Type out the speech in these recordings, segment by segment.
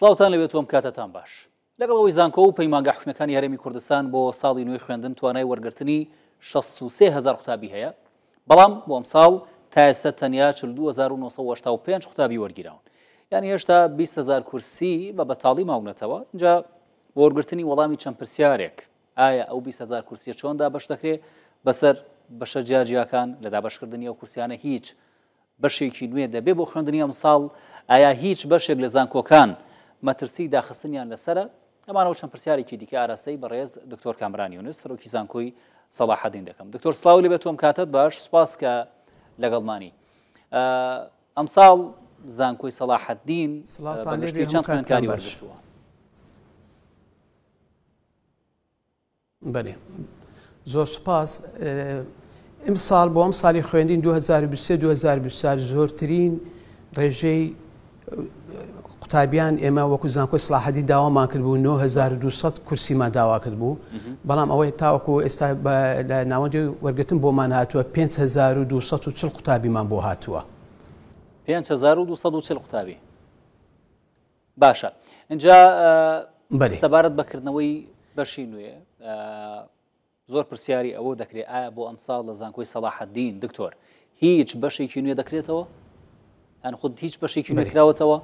سلااوان لەوێت تۆم کاتتان باش لەگەڵ ئەوی زانکۆ و پەیمانگە حکومەکانی هەرێمی کوردستان بۆ ساڵی نوێی خوێندن توانای وەرگرتنی 16هزار قوتابی هەیە بەڵام بۆم ساڵ تاسە تەنیا 1995 قوتابی وەرگیراون یعنی هێشتا 20هزار کورسی بە بەتاڵی ماونەتەوە اینجا وەرگرتنی وەڵامی چەند پرسیارێک ئایا ئەو 20هزار کورسی چۆندا بەش دەکرێت بەسەر بەشە جیاجیاکان لە دابشکردنی ئەو کورسیانە هیچ بەشێکی نوێ دەبێ بۆ خوێندنی ئەم ساڵ ئایا هیچ بەشێک لە زانکۆکان مەترسی داخستنیان لەسرە ئەمانەوە چەند پرسیارێکی دیکە ئاراسی بەڕێز دکتۆر کامرانی یونس ڕۆکی زانکۆی سەڵاحدین دەکەم دکتۆر سلااوی بێت تۆم کاتت باش سپاس کە لەگەڵمانی ئەمساڵ زانکۆی سەلاحدین بەشتی چەند خوێنکاری وەرگتووە بەێ زۆر سوپاس ئەم ساڵ بۆ ئەم ساڵی خوێندین 2023 2024 زۆرترین ڕێژەی قوتابیان ئێمە وەکو زانکۆی سلاحەتی داوامان کردبوو 9200 کورسیمان داوا کردبوو بەڵام ئەوەی تاوەکو ئێستا ناوەندی وەرگتن بۆمان هاتووە 5240 قوتابیمان بۆ هاتووە 5240 قوتابی باشە اینجا سەبارەت بەکردنەوەی بەشی نوێ زۆر پرسیاری ئەوە دەکرێت ئایا بۆ ئەمساڵ لە زانکۆی سەلاحەدین دکتۆر هیچ بەشێکی نوێ دەکرێتەوە؟ ئەن خود هیچ بەشێکی نکراوەتەوە؟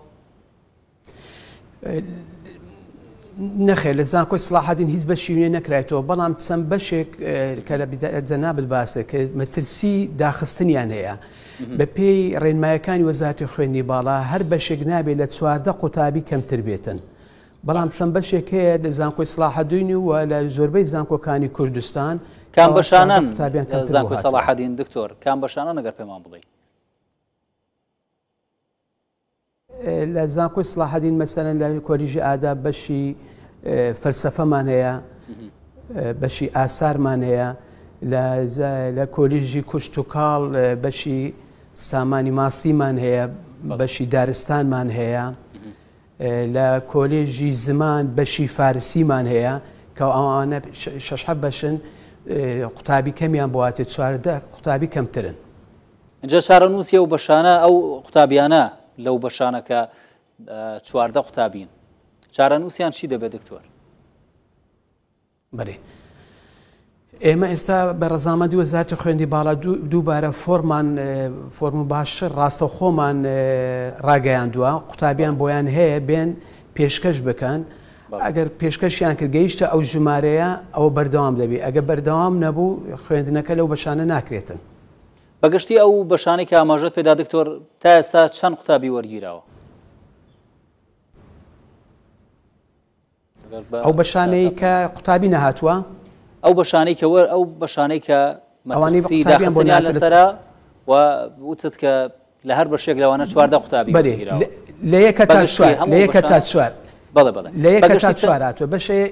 نەخێ لە زان کۆی سلاحاتین هیچ بە شیوێ نەکرێتەوە بەڵام چەند بەشێک کە لە جەنابل باسە کە مەترسی داخستنیان هەیە بە پێی ڕێنمایەکانی وەزاتی خوێنی باڵا هەر بەشێک نابێت لە چواردە قوتابی کەمتر بێتن. بەڵام چەند بەشێک هەیە لە زانکۆی سلاحەدوینی و لە زۆربەی زانکۆکانی کوردستان کام بەشانان تابیان زانکۆی سەلاحەدین دکتۆر کام بەشانە نەگەر پێمان بڵێ. لە زانکۆی سلاحدین مەسەرەن لە کۆریژی ئادا بەشی فەلسفەمان هەیە بەشی ئاسارمان هەیە لە کۆلیژی کوشت و کاڵ بەشی سامانی ماسیمان هەیە بەشی دارستانمان هەیە لە کۆلێژی زمان بەشی فارسیمان هەیە کە ئەوانە شش بەشن قوتابی کەمیان بواتێت چواردە قوتابی کەمترن. جە چارە نووسە و بەشانە ئەو قوتابیانە لەو بەشانەکە چواردە قوتابین چارە نووسیان چی دەبێت دکتۆر بەێ ئێمە ئێستا بە ڕزامەدی وەزارتی خوێندی باڵا دووبارە فۆرمان فۆرم و باش ڕاستە خۆمان ڕاگەیان دووە قوتابیان بۆیان هەیە بێن پێشکەش بکەن ئەگەر پێشکەشیان کردگەیشتە ئەو ژمارەیە ئەوە بەردەوام دەبی ئەگە بەردەوام نەبوو خوێندنەکە لەو بەشانە ناکرێتن. بگشتی او بشانی که ئاماژەت پیدا دکتۆر تا قطابی ئێستا او؟ قوتابی وەرگیراوە ئەو بەشانەی کە او بشانی که ور او بشانی که بەشانەی داخل مەوانیداخستنیان لەسرە و وتت کە لە هەر بەشێک لەوانە چواردە قوتابی لە یەکە تا چوار لە یەکە بله چوار بەڵێ بڵێ لە یەکە تا چواراتوە بەشێ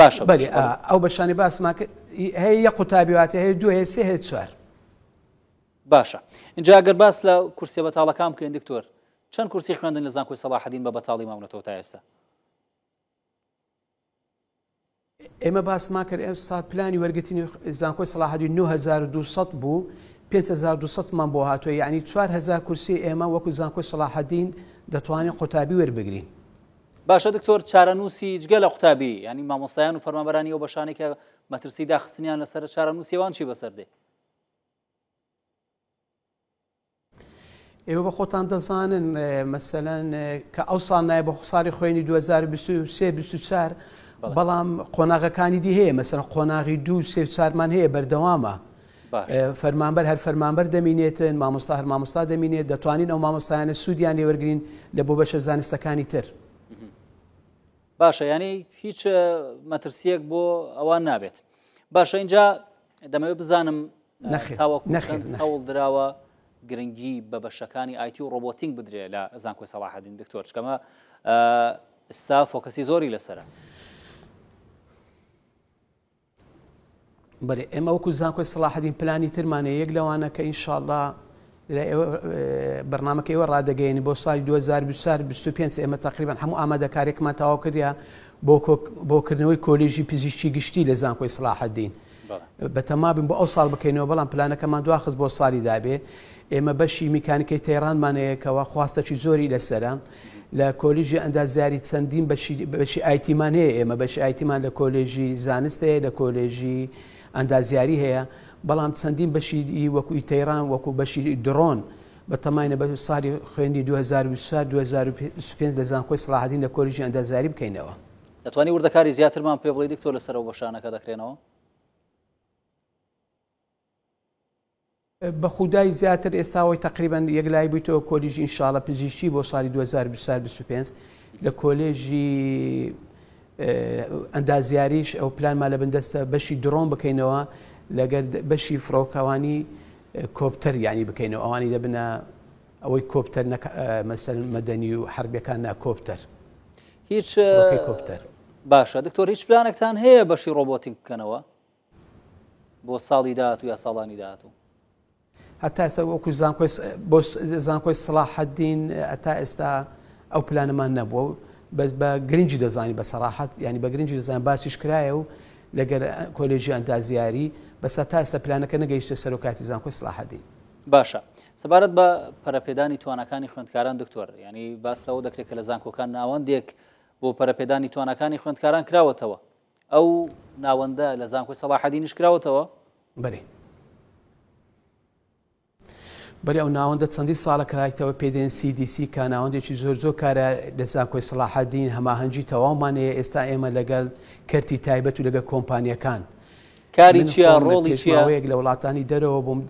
باشە بەری ئەو بەشانی باسمان کرد هەیە یە قوتابی واتە هەیە دوێ سێ هەیە چوار باشە اینجا گەر باس لە کورسی بەتاڵەکان بکەین دکتۆر چەند کورسی خوێندن لە زان کوی سەڵاحدین بە بەتاڵی ماونەتەوە تا ئێستا ئێمە باس ماکرد ئێستا پلانی وەرگتنی زانکۆی سەلاحدی 9200 بوو 5200 مان بۆ هاتووە یعنی 4000 کورسی ئێمە وەکو زانکۆی سەلاحدین دەتوانین قوتابی وەربگرین باشە دکتۆر چارەنووسی جگە لە قوتابی ینی مامۆستایان و فەرمانبەرانی ئەو بەشانێکە مەترسی داخستنیان لەسەر چارەنووسیوان چی بەسەردێ ئێوە بە خۆتان دەزانن مەسەەن کە ئەو ساڵ نایە بە خساری خوێنی 2023 بەڵام قۆناغەکانی دی هەیە مەسەر قۆناغی دو سێ سارمان هەیە بەردەوامە فەرمانبەر هەر فەرمانبەر دەمینێتن مامۆستا هەر مامۆستا دەمینێت دەتوانین ئەو مامۆستایانە سوودیان لێوەرگین لە بۆ بەشە زانستەکانی تر باشە ینی هیچ مەترسیەک بۆ ئەوان نابێت باشە اینجا دەمەوێت بزانم نەخێ هەوڵ دراوە گرنگی بە بەشەکانی آیتی و ڕۆبۆتینگ بدرێ لە زانکۆی سەڵاحدین دکتۆر چکەمە ستا فۆکەسی زۆری لەسرە. بەێ ئێمە وەکو زانکۆی سلاحدین پلانی ترمانە یەک لەوانە کە ئینشاءله بەرنمەکە ئێوە ڕدەگەین بۆ ساڵی 2025 ئێمە تقریبان هەموو ئامادەکارێکمان تەواو کردیا بۆکردنەوەی کۆلیژی پزیشتی گشتی لە زانکۆی سلاحدین بەتەمابن بۆ ئەو ساڵ بکەینەوە بەڵام پلانەکەمان دواخست بۆ ساڵی دابێ ئێمە بەشی میکانیکەی تەیرانمانەیە کەەوە خواستەکی زۆری لەسرە لە کۆلیژی ئەندازیاری چەندین بەشی ئایتیمانەیە ئێمە بەشی ئایتیمان لە کۆلێژی زانستەیە لە کۆلێژی ئەندازیاری هەیە بەڵام چەندین بەشی وەکوی تەیران وەکو بەشی درۆن بەتەماینە بە ساڵی خوێنی 2005 لە زانکۆی سلاحدین لە کۆلیژی ئەندازاری بکەینەوە دەتوانانی وردەکاری زیاترمان پێ بڵی دکتۆر لەسەر بەشانەکە دەکرێنەوە بە خودای زیاتر ئێستاەوەی تقریبان یەکلای بوویتەوە کۆلیژ ئینشاالە پزیشتی بۆ ساڵی 2025 لە کۆلێژی ئەندازیاریش ئەو پلانمان لە بندەستە بەشی درۆن بکەینەوە لەگەر بەشی فرۆکاوانی کۆپتەر ینی بکەینەوە ئەوانی دەبنە ئەوەی کۆپتەر مەسەر مەدەنی و حربەکان نا کۆپتەر هیچ کۆپتەر باشە دکتۆر هیچ پلانێکتان هەیە بەشی ڕۆبۆتیک بکەنەوە بۆ ساڵی داهات و یا ساڵانی داهاتوو هەتا ئێستا وەکو زانکۆی سلاححدین ئەتا ئێستا ئەو پلانەمان نەبووە بەس بە گرنگجی دەزانی بە سەراحەت ینی بە گرنگجی دەزان باسیش کرایە و لەگەر کۆلژی ئەندازیاری بەسا تا ئێستا پلانەکە نەگەیشتە سەرۆکاتی زانکۆی سلاححدین باشە سەبارەت بە پەرەپێدانی توانەکانی خوندکاران دکتۆر ینی باستەوە دەکرێت کە لە زانکۆکان ناوەندێک بۆ پەرەپێدانی توانەکانی خوندکاران کراوەتەوە ئەو ناوەندە لە زانکۆی سەلاححدینیش کراوەتەوە بەێ بەری ئەو ناوەندە چەندی ساڵە کرایتەوە پێدێن CDC کە ناوەندێکی زۆر زۆر کارە دەسا کۆی سلاحەدین هەماهەنگی تەواومانەیە ئێستا ئێمە لەگەڵ کەرتی تایبەت و لەگە کۆمپانیەکان کاری چیە ڕۆڵی چیاەیەک لە وڵاتانی دەرەوە بۆم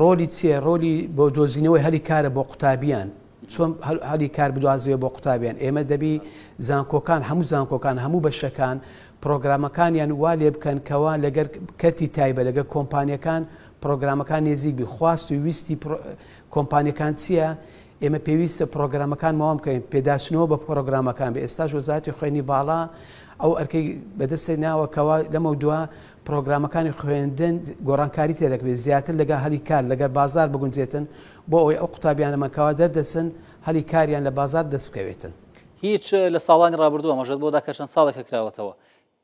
ڕۆلی چیە ڕۆلی بۆ دۆزینەوەی هەلی کارە بۆ قوتابیان چۆن هەلی کار بدوازیەوە بۆ قوتابیان ئێمە دەبی زانکۆکان هەموو زانکۆکان هەموو بەشەکان پرۆگرامەکانیان وا لێ بکەن کەوا لەگەر کەتی تایبە لەگە کۆمپانیەکان و پرۆگرامەکان نێزیبی خواست و ویستی کۆمپانیەکان چییە ئێمە پێویستە پرۆگرامەکان ماوام بکەین پێداچنەوە بە پرۆگرامەکان بە ئێستاش وەزاتی خوێنی باڵا ئەو ئەرکەی بەدەستی ناوەکەەوە لەمە دووە پرۆگرامەکانی خوێندن گۆڕانکاری تێرەکەوێت زیاتر لەگە هەلی کار لەگەر بازار بگونجێتن بۆ ئەوی ئەو قوتابیانەمەکەوە دەردەچن هەلی کاریان لە بازار دەست بکەوێتن هیچ لە ساڵانی ڕابردووە مەژێت بۆ داکە چەند ساڵێکە کراوەتەوە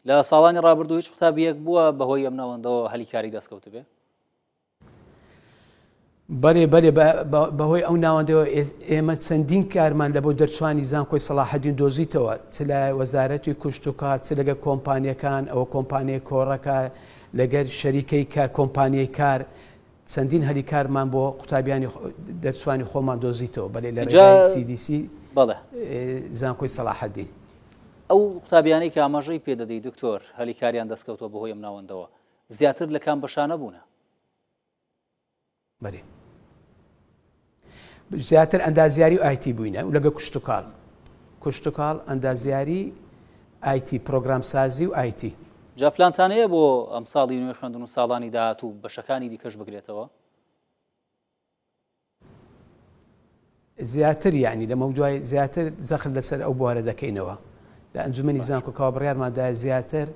لە ساڵانی ڕابردوو هیچ قوتابیەک بووە بەهۆی ئەمناوەندەوە هەلیکاری دەستکەوت بێ بەێ بەێ بەهۆی ئەو ناوەندەوە ئێمە چەندین کارمان لە بۆ دەرچوانی زان کۆی سەلاحدین دۆزیتەوە چ لای وەزارەتی کوشتتوکە چ لەگە کۆمپانیەکان ئەوە کۆمپانیای کۆڕەکە لەگەر شەریکەی کار کۆمپانیای کار چەندین هەری کارمان بۆ قوتابیانی دەرسوانی خۆمان دۆزیتەوە بەێ لە CDC زانکۆی سەلاحدین ئەو قوتابیانی کە ئاماژەی پێدەدەی دکتۆر هەلیکاریان دەستکەوتەوە بەهۆی ئەم ناوەندەوە زیاتر لە کام بەشانە بوونە. بەێ. زیاتر ئەندازیاری و آیتی بووینە و لەگە کوشتتوکال کوشتتوکال ئەندازیاری آیتی پرۆگرام سازی و آیتی جا پلانتانەیە بۆ ئەم ساڵی نوێ خوێندن و ساڵانی داهات و بەشەکانی دیکەش بگرێتەوە زیاتر یعنی لە مەودوای زیاتر زەخل لەسەر ئەو بوارە دەکەینەوە لە ئەنجومی زانکۆکەوە بڕیارماندا زیاتر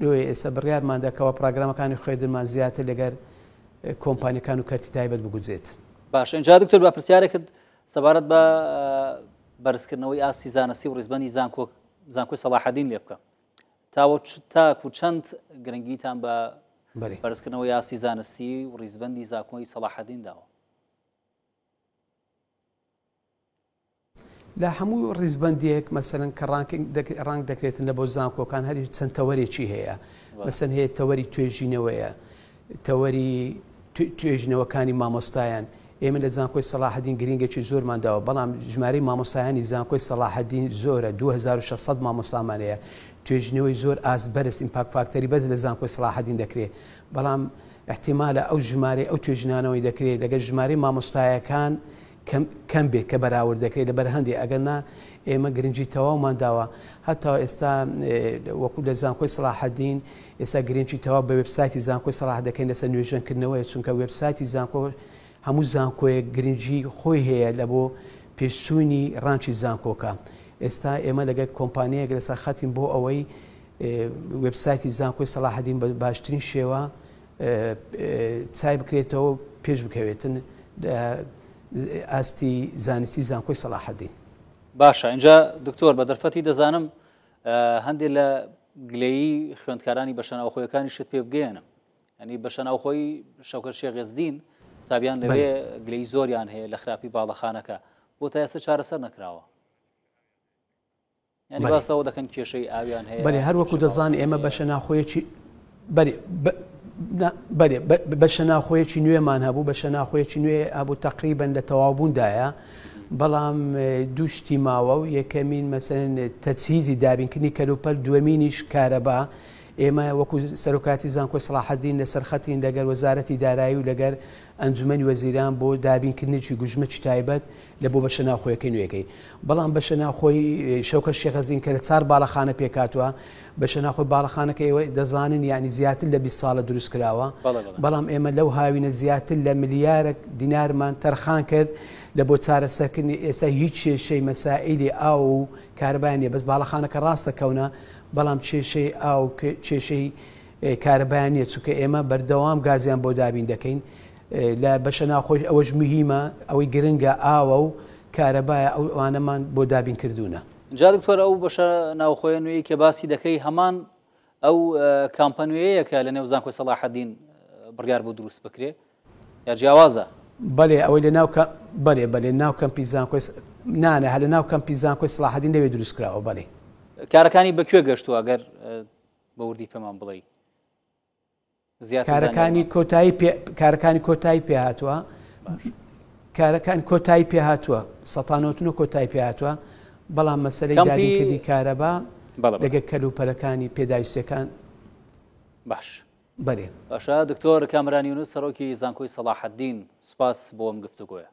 دوێ ئێستا بڕیارمانداکەوە پراگرامەکانی خوێدرمان زیاتر لەگەر کۆمپانیەکان و کەرتی تایبەت بگوزێت. باش اینجا دکتۆر با پرسیارێکت سەبارەت بە بەرزکردنەوەی ئاسی زانستی و ڕزبندی زانکۆ زانکۆی سەلاحەدین لێ بکە تاوە تاکو چەند گرنگیتان بە بەرزکردنەوەی یاسی زانستی و ڕیزبندی زانکۆی سەلاحەدین داوە لە هەموو ڕیزبندیەک مەسەرەن کە ڕنگ دەکرێتن لە بۆ زانکۆکان هەری چەند تەوەرێکی هەیە مەسەن هەیە تەوەری توێژینەوەیە تەوەری توێژینەوەکانی مامۆستایان ئێمە لە زانکۆی سەلاحدین گرنگێکی زۆرمان داوە بەڵام ژمارەی مامۆستایانی زانکۆی سەلاحدین زۆرە 2600 مامۆستامانەیە توێژنەوەی زۆر ئاسبەرست ئیمپاک فاکتەری بەز لە زانکۆی سەلاحدین دەکرێت بەڵام احتیمالە ئەو ژمارە ئەو توێژنانەوەی دەکرێت لەگە ژمارەی مامۆستایەکان کەم بێت کە بەراورد دەکرێت لە بەرهەندی ئەگەنا ئێمە گرنگی تەواومانداوە هەتا ئێستا وەکو لە زانکۆی سلاحدین ئێستا گرنگی تەوا بە وبسایتی زانکۆی سلاح دەکەین لەسەر نوێژەنکردنەوەی چونکە وبسایتی زانکۆ هەموو زانکۆیە گرنگجی خۆی هەیە لە بۆ پێشچوونی ڕانچی زانکۆکە ئێستا ئێمە لەگەل کۆمپانیەک لەسا خەتیم بۆ ئەوەی وبسایتی زانکۆی سەلاحدین بە باشترین شێوە چای بکرێتەوە پێش بکەوێتن ئاستی زانستی زانکۆی سەلاحدین باشە اینجا دکتۆر بە دەرفەتی دەزانم هەندێک لە گلەیی خوێندکارانی بەشەناوخۆیەکانی شت پێ بگەێنم ئەنی بەشەناوخۆی شەکە شێ غێزدین قوتابیان لەوێ گلەی زۆریان هەیە لە خراپی باڵەخانەکە بۆ تا ئێستا چارەسەر نەکراوە ینی باسەوە دەکەن کێشەی ئاویان هەیە بەێ هەروەکو دەزان ئێمە بەشە ناخۆیەکی بەێ بەشە ناخۆیەکی نوێمان هەبوو بەشە ناخۆیەکی نوێ ئابوو تقریبن لە تەواوبووندایە بەڵام دوشتی ماوە و یەکەمین مەسەن تەچیزی دابینکردنی کەلوپەر دووەمینیش کارەبا ئێمە وەکو سەرۆکاتی زانکۆ سلاحدین لە سەرخەتین لەگەر وەزارەتی دارایی و لەگەر ئەنجمەنی وەزیران بۆ دابینکردنیی گوژمەی تایبەت لە بۆ بەشە ناخۆیەکەی نوێەکەی بەڵام بەشە ناخۆی شەوکە شێخەزین کە لە چار باڵەخانە پێکاتوە بەشە ناخۆی باڵەخانەکە ئێوە دەزانن یعنی زیاتر لە 20 ساڵە دروست کراوە بەڵام ئێمە لەو هاوینە زیاتر لە ملیارە دینارمان تەرخان کرد لە بۆ چارەسەرکردنی ئێستا هیچ شەی مەسائللی ئاو و کاربانە بەس باڵەخانەکە ڕاستە کەونە بەڵام کێشەی ئاو کێشەی کارەبیانە چونکە ئێمە بەردەوام گازیان بۆ دابین دەکەین لە بەشە ناخۆش ئەوەش مهمە ئەوەی گرنگە ئاوە و کارەبایە ئەوانەمان بۆ دابین کردوونە جادکتۆر ئەو بەشە ناوخۆیان نوێی کە باسی دەکەی هەمان ئەو کامپەنوەیەکە لە نێوزان کۆ سەلاحەدین بڕگار بۆ دروست بکرێ یا جیاوازە بەێ ئەوەی لە ناو بەێ بەێ ناو کەمپیزان نانە هە لە ناو کەمپیزان کۆی سلاحدین لەوێ دروستکراوە بەێ کارەکانی بەکوێ گەشتووە ئەگەر بەوردی پێمان بڵێ کارەکانی کۆتایی کارەکانی کۆتایی پێهاتوە کارەکان کۆتایی پێهاتوە سەتانۆتن و کۆتایی پێهاتوە بەڵام مەسلەی داریکردی کارەبا لەگە کەلوپەرەکانی پێداویستەکان باش بەێ باشە دکتۆر کامرانی یونس سەرۆکی زانکۆی سەلاحدین سوپاس بۆم گفتوگوۆە